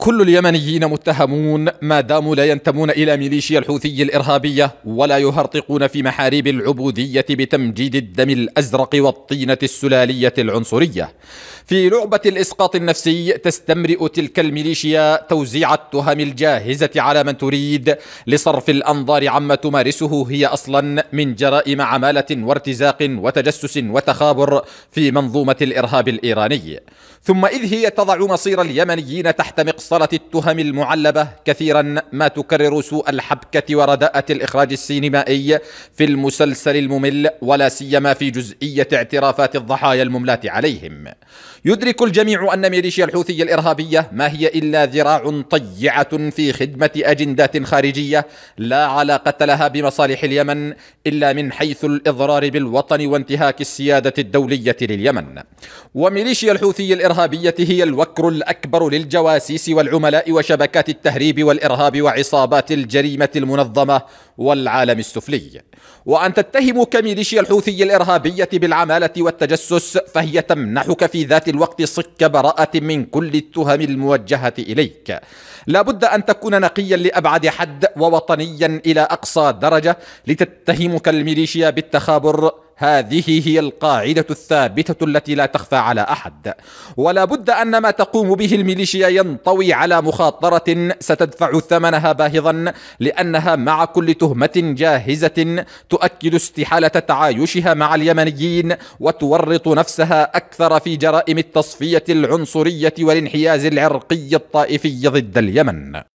كل اليمنيين متهمون ما داموا لا ينتمون الى ميليشيا الحوثي الارهابيه ولا يهرطقون في محاريب العبوديه بتمجيد الدم الازرق والطينه السلاليه العنصريه. في لعبه الاسقاط النفسي تستمرئ تلك الميليشيا توزيع التهم الجاهزه على من تريد لصرف الانظار عما تمارسه هي اصلا من جرائم عماله وارتزاق وتجسس وتخابر في منظومه الارهاب الايراني. ثم إذ هي تضع مصير اليمنيين تحت مقصرة التهم المعلبة كثيرا ما تكرر سوء الحبكة ورداءة الإخراج السينمائي في المسلسل الممل ولا سيما في جزئية اعترافات الضحايا المملاة عليهم يدرك الجميع أن ميليشيا الحوثي الإرهابية ما هي إلا ذراع طيعة في خدمة أجندات خارجية لا علاقة لها بمصالح اليمن إلا من حيث الإضرار بالوطن وانتهاك السيادة الدولية لليمن وميليشيا الحوثي الإرهابية الإرهابية هي الوكر الأكبر للجواسيس والعملاء وشبكات التهريب والإرهاب وعصابات الجريمة المنظمة والعالم السفلي وأن تتهم كميليشيا الحوثي الإرهابية بالعمالة والتجسس فهي تمنحك في ذات الوقت صك براءة من كل التهم الموجهة إليك لابد أن تكون نقيا لأبعد حد ووطنيا إلى أقصى درجة لتتهمك الميليشيا بالتخابر هذه هي القاعدة الثابتة التي لا تخفى على أحد ولا بد أن ما تقوم به الميليشيا ينطوي على مخاطرة ستدفع ثمنها باهظا لأنها مع كل تهمة جاهزة تؤكد استحالة تعايشها مع اليمنيين وتورط نفسها أكثر في جرائم التصفية العنصرية والانحياز العرقي الطائفي ضد اليمن